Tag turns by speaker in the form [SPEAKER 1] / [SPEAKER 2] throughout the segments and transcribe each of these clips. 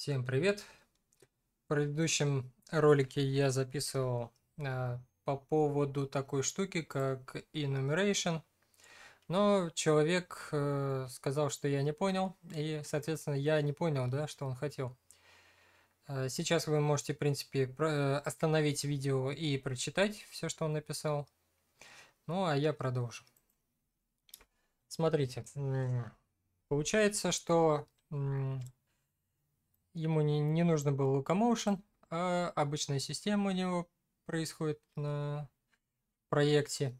[SPEAKER 1] Всем привет! В предыдущем ролике я записывал э, по поводу такой штуки, как enumeration, но человек э, сказал, что я не понял, и, соответственно, я не понял, да, что он хотел. Э, сейчас вы можете, в принципе, про э, остановить видео и прочитать все, что он написал. Ну, а я продолжу. Смотрите, получается, что Ему не, не нужно был лукомоушен, а обычная система у него происходит на проекте.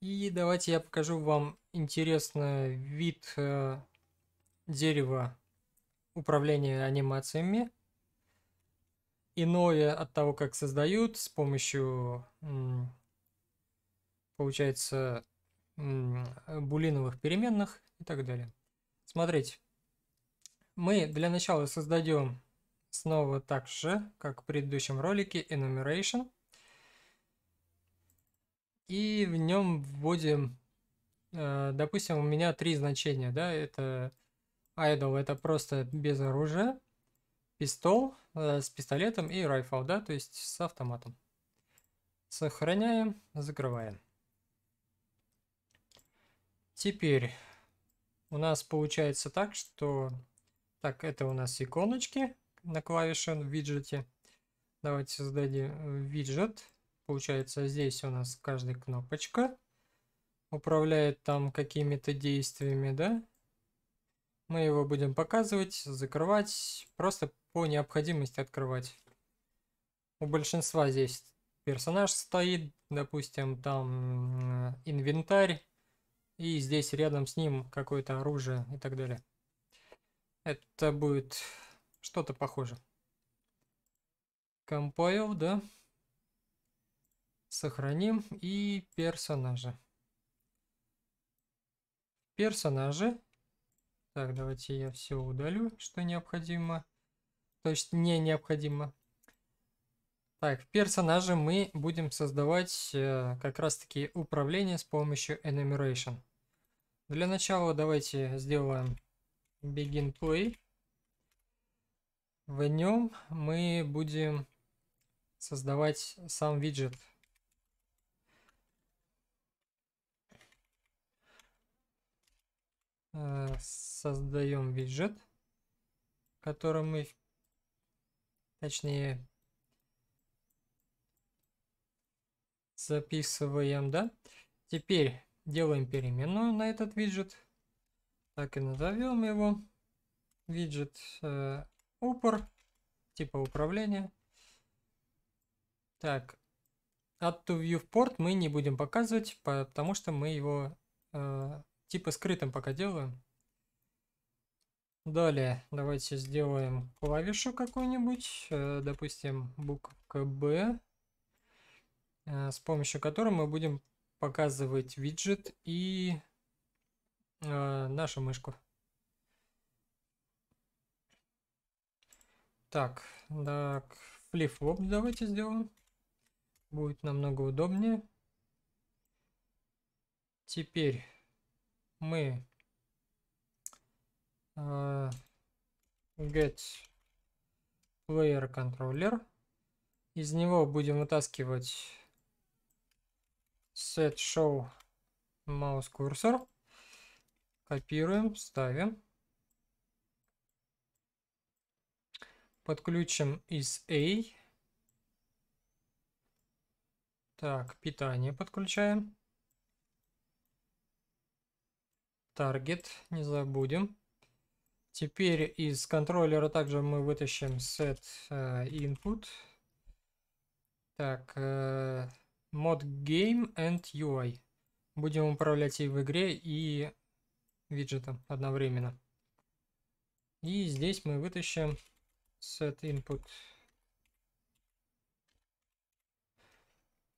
[SPEAKER 1] И давайте я покажу вам интересный вид э, дерева управления анимациями. Иное от того, как создают с помощью, получается, булиновых переменных и так далее. Смотрите. Мы для начала создадем снова так же, как в предыдущем ролике, enumeration. И в нем вводим, э, допустим, у меня три значения, да, это idle, это просто без оружия, пистол э, с пистолетом и rifle, да, то есть с автоматом. Сохраняем, закрываем. Теперь у нас получается так, что так, это у нас иконочки на клавише в виджете. Давайте создадим э, виджет. Получается, здесь у нас каждая кнопочка управляет там какими-то действиями, да? Мы его будем показывать, закрывать, просто по необходимости открывать. У большинства здесь персонаж стоит, допустим, там э, инвентарь, и здесь рядом с ним какое-то оружие и так далее. Это будет что-то похоже. Compile, да? Сохраним и персонажи. Персонажи. Так, давайте я все удалю, что необходимо. То есть не необходимо. Так, персонажи мы будем создавать э, как раз-таки управление с помощью enumeration. Для начала давайте сделаем Begin Play. В нем мы будем создавать сам виджет. Э, Создаем виджет, который мы, точнее, записываем, да? Теперь делаем переменную на этот виджет. Так и назовем его. Виджет э, упор, типа управления. Так, от to viewport мы не будем показывать, потому что мы его э, типа скрытым пока делаем. Далее давайте сделаем клавишу какую-нибудь, э, допустим, буква b э, с помощью которой мы будем показывать виджет и э, нашу мышку. Так, так, флип давайте сделаем. Будет намного удобнее. Теперь мы э, get player controller. Из него будем вытаскивать set show mouse cursor. Копируем, ставим. Подключим из A. Так, питание подключаем. Таргет не забудем. Теперь из контроллера также мы вытащим set э, input. Так, э, mod game and UI. Будем управлять и в игре, и виджета одновременно. И здесь мы вытащим set input.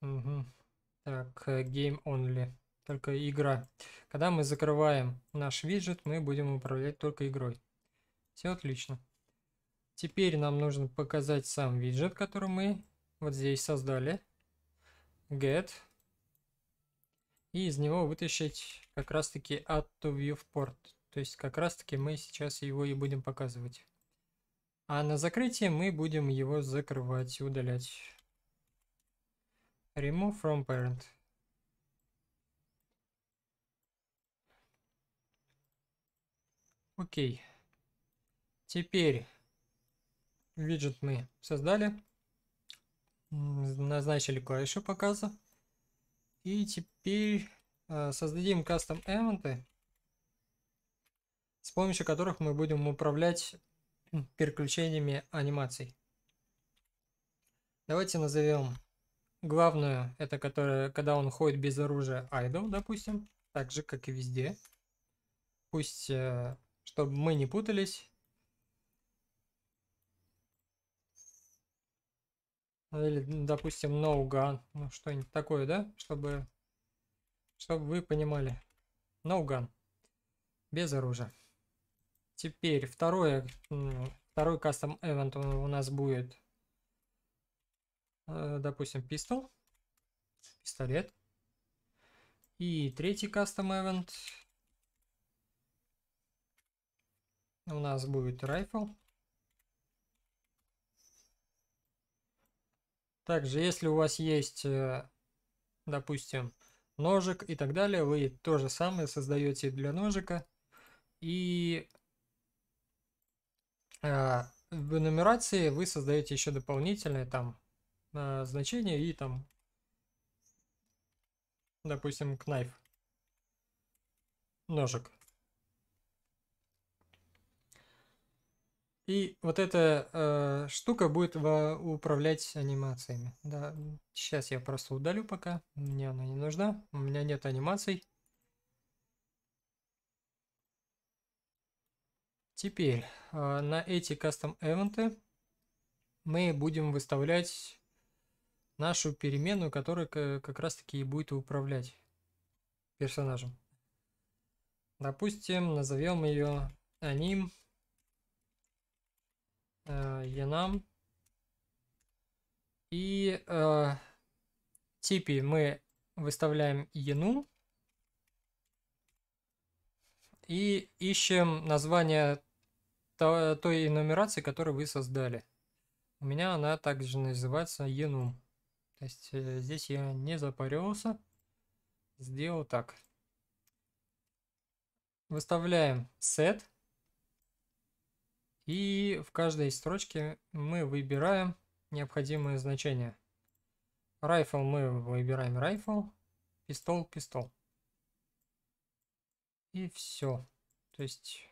[SPEAKER 1] Угу. Так, game only. Только игра. Когда мы закрываем наш виджет, мы будем управлять только игрой. Все отлично. Теперь нам нужно показать сам виджет, который мы вот здесь создали. Get. И из него вытащить как раз таки Add to Viewport. То есть как раз таки мы сейчас его и будем показывать. А на закрытие мы будем его закрывать, удалять. Remove from parent. Окей. Теперь виджет мы создали. Назначили клавишу показа. И теперь Э, создадим кастом эвенты, с помощью которых мы будем управлять переключениями анимаций. Давайте назовем главную, это которая, когда он ходит без оружия, idle, допустим, так же, как и везде. Пусть, э, чтобы мы не путались. Или, допустим, no gun, ну что-нибудь такое, да, чтобы чтобы вы понимали. Ноуган. No Без оружия. Теперь второе. Второй кастом эвент у нас будет. Э, допустим, пистол. Пистолет. И третий кастом эвент. У нас будет райфл. Также, если у вас есть, э, допустим, ножик и так далее. Вы то же самое создаете для ножика. И э, в нумерации вы создаете еще дополнительное там э, значение и там, допустим, knife. Ножик. И вот эта э, штука будет во- управлять анимациями. Да, сейчас я просто удалю пока. Мне она не нужна. У меня нет анимаций. Теперь э, на эти кастом эвенты мы будем выставлять нашу переменную, которая как раз таки и будет управлять персонажем. Допустим, назовем ее аним є нам. І е, э, мы выставляем ену и ищем название той нумерации, которую вы создали. У меня она также называется enum. То есть э, здесь я не запарился. Сделал так. Выставляем set и в каждой строчке мы выбираем необходимые значения. Райфл мы выбираем райфл, пистол, пистол. И все. То есть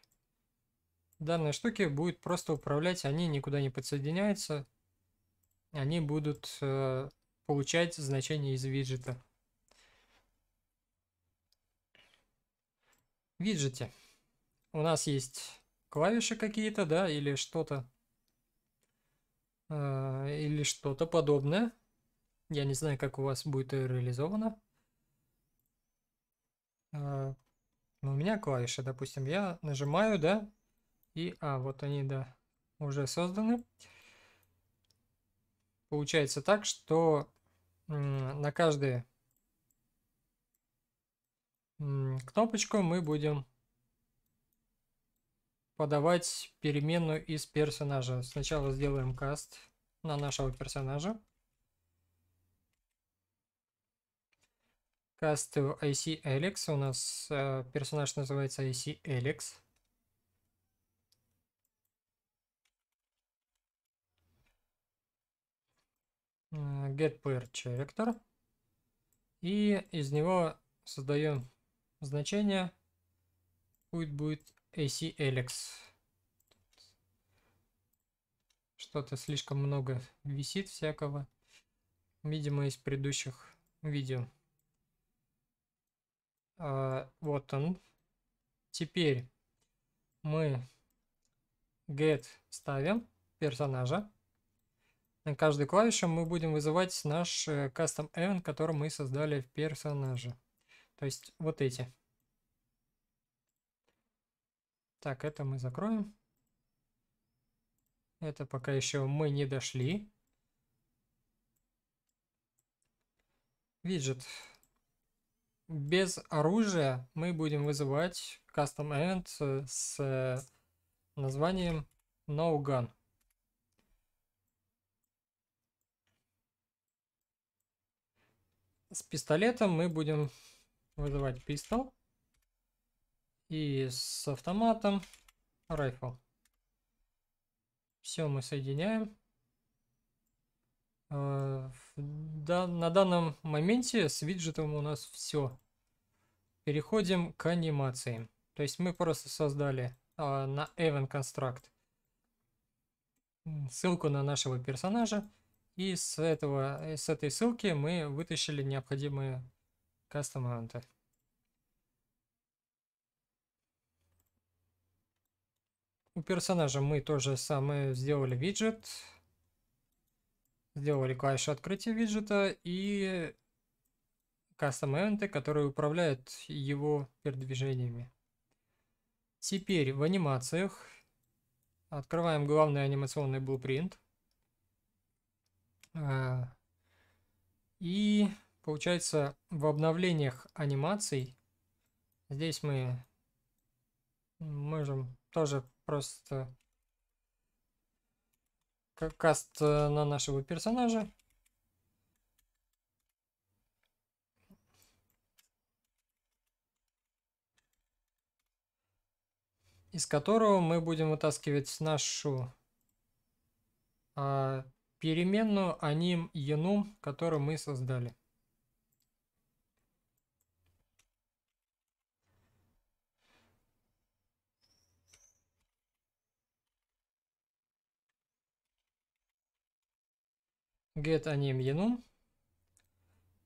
[SPEAKER 1] данные штуки будет просто управлять, они никуда не подсоединяются. Они будут э, получать значение из виджета. Виджете. У нас есть клавиши какие-то, да, или что-то. Э, или что-то подобное. Я не знаю, как у вас будет реализовано. Э, ну, у меня клавиши, допустим, я нажимаю, да, и, а, вот они, да, уже созданы. Получается так, что на каждую кнопочку мы будем подавать переменную из персонажа. Сначала сделаем каст на нашего персонажа. Каст IC Alex. У нас э, персонаж называется IC Alex. Э, get player character и из него создаем значение пусть будет AC Alex. Что-то слишком много висит всякого. Видимо, из предыдущих видео. А, вот он. Теперь мы get ставим персонажа. На каждой клавише мы будем вызывать наш э, custom event, который мы создали в персонаже. То есть вот эти. Так, это мы закроем. Это пока еще мы не дошли. Виджет. Без оружия мы будем вызывать custom event с названием no gun. С пистолетом мы будем вызывать пистол и с автоматом райфл. Все мы соединяем. Э, да, на данном моменте с виджетом у нас все. Переходим к анимации. То есть мы просто создали э, на Event Construct ссылку на нашего персонажа. И с, этого, э, с этой ссылки мы вытащили необходимые кастом кастоманты. У персонажа мы тоже самое сделали виджет. Сделали клавишу открытия виджета и кастом эвенты, которые управляют его передвижениями. Теперь в анимациях открываем главный анимационный blueprint. А, и получается в обновлениях анимаций здесь мы можем тоже Просто каст э, на нашего персонажа. из которого мы будем вытаскивать нашу а, переменную аним enum, которую мы создали. get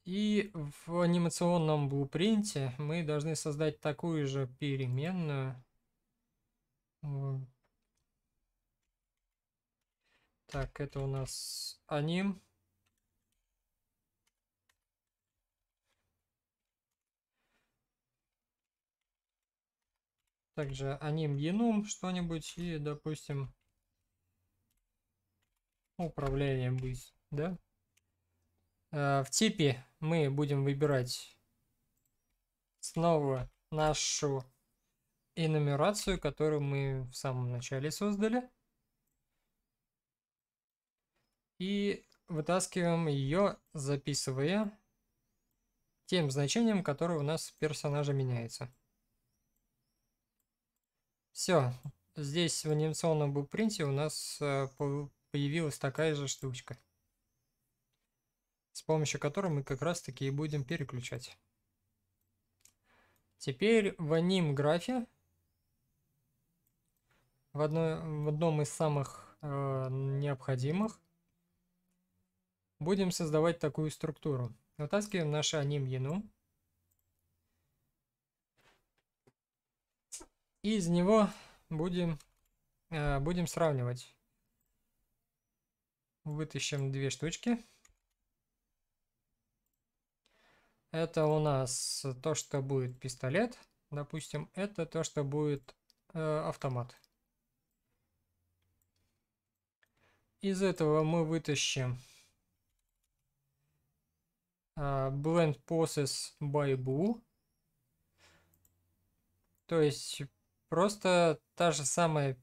[SPEAKER 1] И в анимационном блупринте мы должны создать такую же переменную. Так, это у нас аним. Также аним енум что-нибудь и, допустим, управление будет да? Э, в типе мы будем выбирать снова нашу энумерацию, которую мы в самом начале создали. И вытаскиваем ее, записывая тем значением, которое у нас персонажа меняется. Все, здесь в анимационном букпринте у нас э, появилась такая же штучка с помощью которого мы как раз таки и будем переключать. Теперь в аним графе, в, одно в одном из самых э, необходимых, будем создавать такую структуру. Вытаскиваем наше аним ену. И из него будем, э, будем сравнивать. Вытащим две штучки. Это у нас то, что будет пистолет. Допустим, это то, что будет э, автомат. Из этого мы вытащим э, Blend Process by Blue. То есть просто та же самая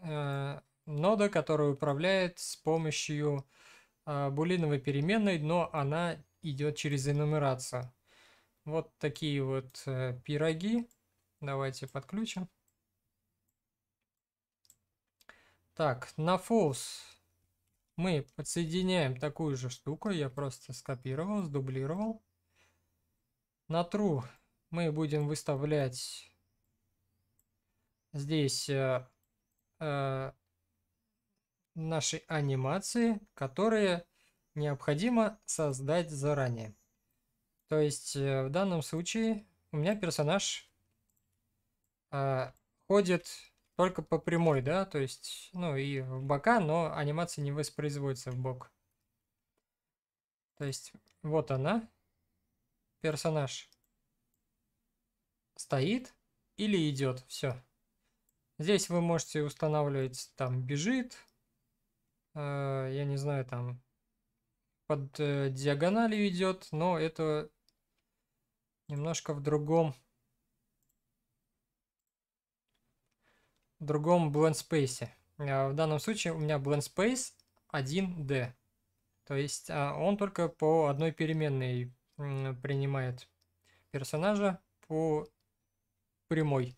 [SPEAKER 1] э, нода, которая управляет с помощью э, булиновой переменной, но она идет через энумерацию. Вот такие вот э, пироги. Давайте подключим. Так, на false мы подсоединяем такую же штуку. Я просто скопировал, сдублировал. На true мы будем выставлять здесь э, э, наши анимации, которые необходимо создать заранее. То есть э, в данном случае у меня персонаж э, ходит только по прямой, да, то есть, ну и в бока, но анимация не воспроизводится в бок. То есть вот она, персонаж стоит или идет, все. Здесь вы можете устанавливать там бежит, э, я не знаю, там под э, диагональю идет, но это немножко в другом в другом blend space. А, в данном случае у меня blend space 1D. То есть а, он только по одной переменной принимает персонажа по прямой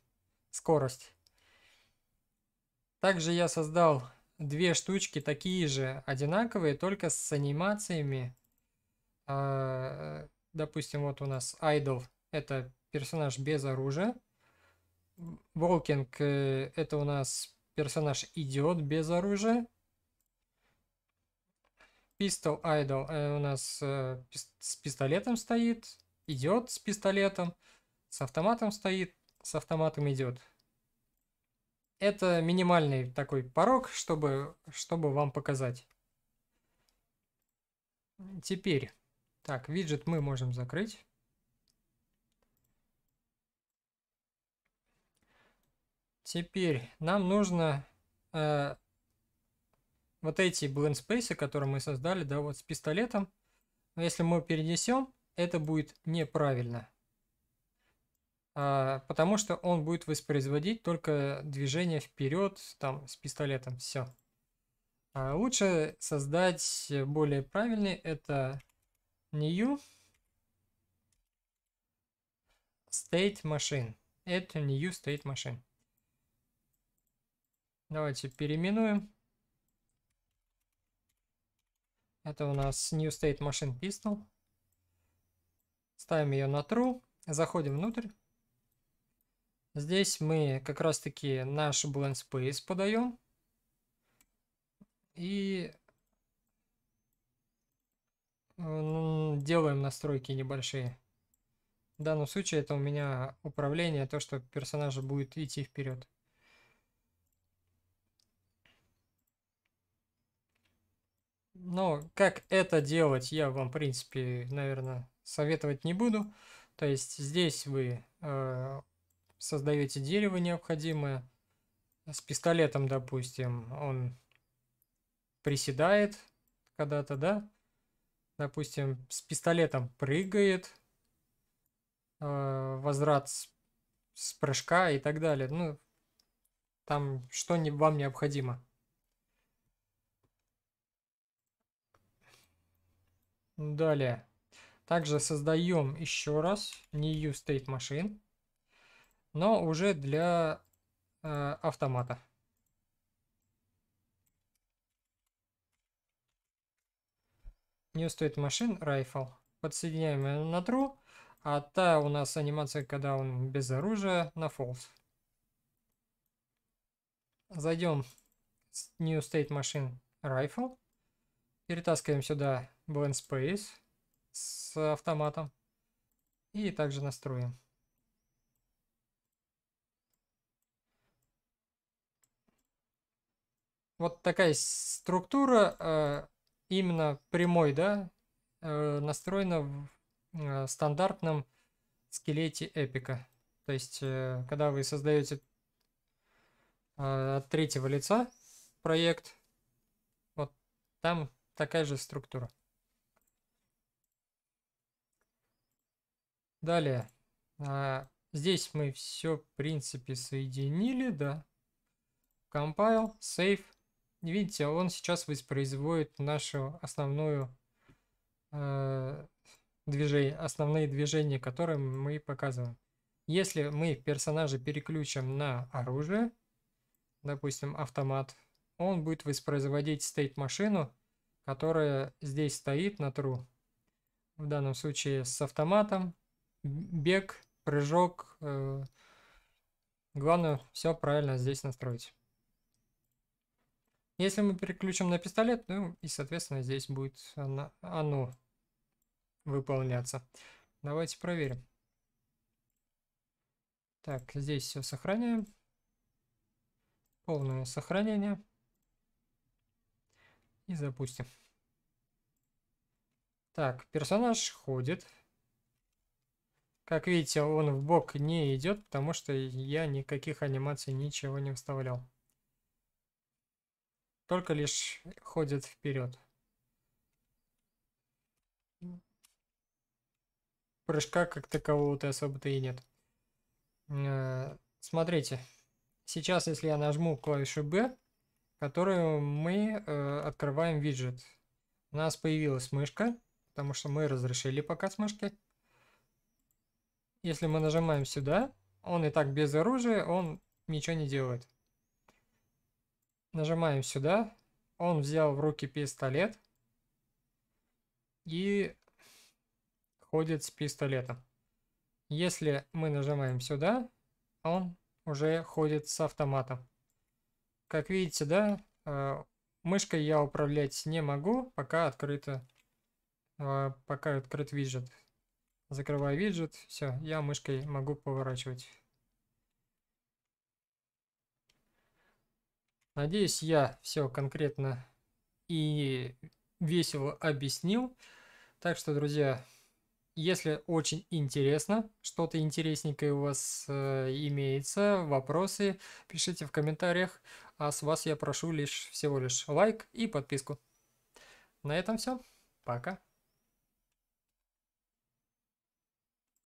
[SPEAKER 1] скорость. Также я создал две штучки такие же, одинаковые, только с анимациями. А, допустим, вот у нас Idol. Это персонаж без оружия. Волкинг э, это у нас персонаж идет без оружия. pistol Айдол э, у нас э, с пистолетом стоит. идет с пистолетом. С автоматом стоит. С автоматом идет. Это минимальный такой порог, чтобы, чтобы вам показать. Теперь, так, виджет мы можем закрыть. Теперь нам нужно э, вот эти blend space, которые мы создали, да, вот с пистолетом. Если мы перенесем, это будет неправильно. А, потому что он будет воспроизводить только движение вперед там с пистолетом все а лучше создать более правильный это new state machine это new state machine давайте переименуем это у нас new state machine pistol ставим ее на true заходим внутрь Здесь мы как раз таки наш blend space подаем. И делаем настройки небольшие. В данном случае это у меня управление, то, что персонаж будет идти вперед. Но как это делать, я вам, в принципе, наверное, советовать не буду. То есть здесь вы э, создаете дерево необходимое. С пистолетом, допустим, он приседает когда-то, да? Допустим, с пистолетом прыгает, э, возврат с, с прыжка и так далее. Ну, там что не, вам необходимо. Далее. Также создаем еще раз new state machine но уже для э, автомата. Не стоит машин, райфл. Подсоединяем на true, а та у нас анимация, когда он без оружия, на false. Зайдем с new state machine rifle. Перетаскиваем сюда blend space с автоматом. И также настроим. Вот такая структура э, именно прямой, да, э, настроена в э, стандартном скелете эпика. То есть, когда вы создаете от третьего лица проект, вот там такая же структура. Далее. А, здесь мы все, в принципе, соединили, да. Compile, save. Видите, он сейчас воспроизводит нашу основную э, движение, основные движения, которые мы показываем. Если мы персонажа переключим на оружие, допустим, автомат, он будет воспроизводить стейт-машину, которая здесь стоит на true. В данном случае с автоматом, бег, прыжок. Э, главное, все правильно здесь настроить. Если мы переключим на пистолет, ну и, соответственно, здесь будет оно, оно выполняться. Давайте проверим. Так, здесь все сохраняем. Полное сохранение. И запустим. Так, персонаж ходит. Как видите, он в бок не идет, потому что я никаких анимаций ничего не вставлял только лишь ходят вперед. Прыжка как такового-то особо-то и нет. Э, смотрите, сейчас если я нажму клавишу B, которую мы э, открываем виджет. У нас появилась мышка, потому что мы разрешили пока с мышки. Если мы нажимаем сюда, он и так без оружия, он ничего не делает. Нажимаем сюда. Он взял в руки пистолет. И ходит с пистолетом. Если мы нажимаем сюда, он уже ходит с автоматом. Как видите, да, э, мышкой я управлять не могу, пока открыто, э, пока открыт виджет. Закрываю виджет, все, я мышкой могу поворачивать. Надеюсь, я все конкретно и весело объяснил. Так что, друзья, если очень интересно, что-то интересненькое у вас э, имеется, вопросы, пишите в комментариях. А с вас я прошу лишь всего лишь лайк и подписку. На этом все. Пока.